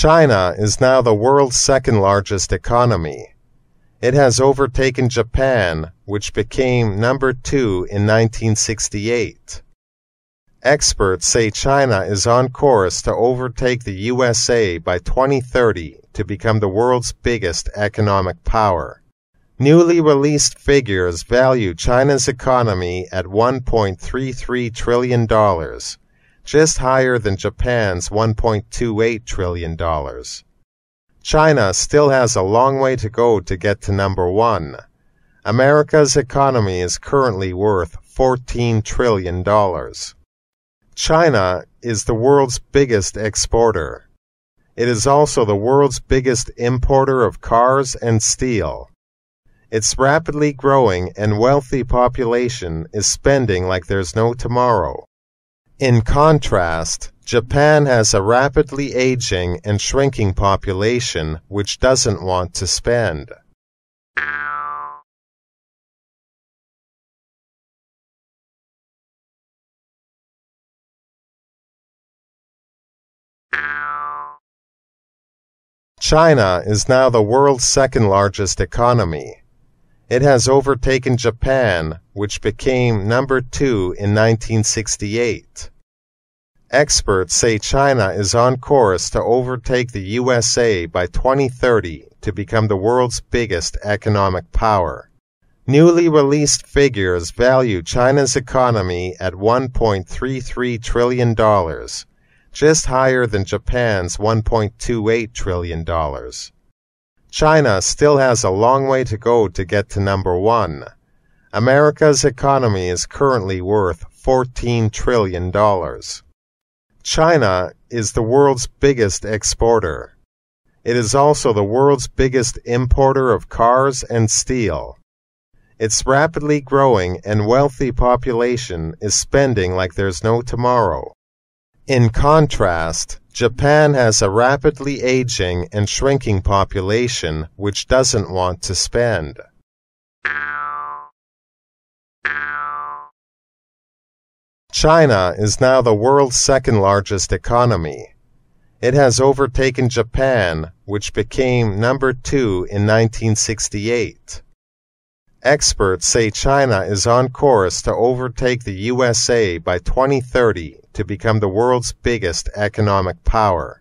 China is now the world's second largest economy. It has overtaken Japan, which became number two in 1968. Experts say China is on course to overtake the USA by 2030 to become the world's biggest economic power. Newly released figures value China's economy at $1.33 trillion just higher than Japan's $1.28 trillion. China still has a long way to go to get to number one. America's economy is currently worth $14 trillion. China is the world's biggest exporter. It is also the world's biggest importer of cars and steel. Its rapidly growing and wealthy population is spending like there's no tomorrow. In contrast, Japan has a rapidly aging and shrinking population which doesn't want to spend. China is now the world's second largest economy, it has overtaken Japan, which became number two in 1968. Experts say China is on course to overtake the USA by 2030 to become the world's biggest economic power. Newly released figures value China's economy at $1.33 trillion, just higher than Japan's $1.28 trillion. China still has a long way to go to get to number one. America's economy is currently worth $14 trillion. China is the world's biggest exporter. It is also the world's biggest importer of cars and steel. Its rapidly growing and wealthy population is spending like there's no tomorrow. In contrast, Japan has a rapidly aging and shrinking population which doesn't want to spend. China is now the world's second largest economy. It has overtaken Japan, which became number two in 1968. Experts say China is on course to overtake the USA by 2030 to become the world's biggest economic power.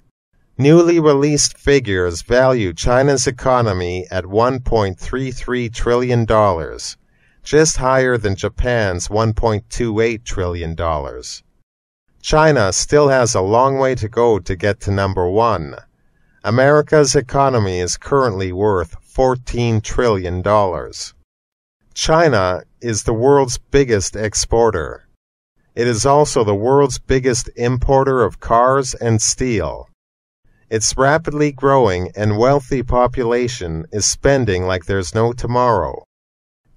Newly released figures value China's economy at $1.33 trillion, just higher than Japan's $1.28 trillion. China still has a long way to go to get to number one. America's economy is currently worth $14 trillion. China is the world's biggest exporter. It is also the world's biggest importer of cars and steel. Its rapidly growing and wealthy population is spending like there's no tomorrow.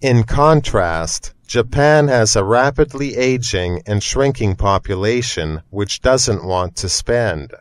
In contrast, Japan has a rapidly aging and shrinking population which doesn't want to spend.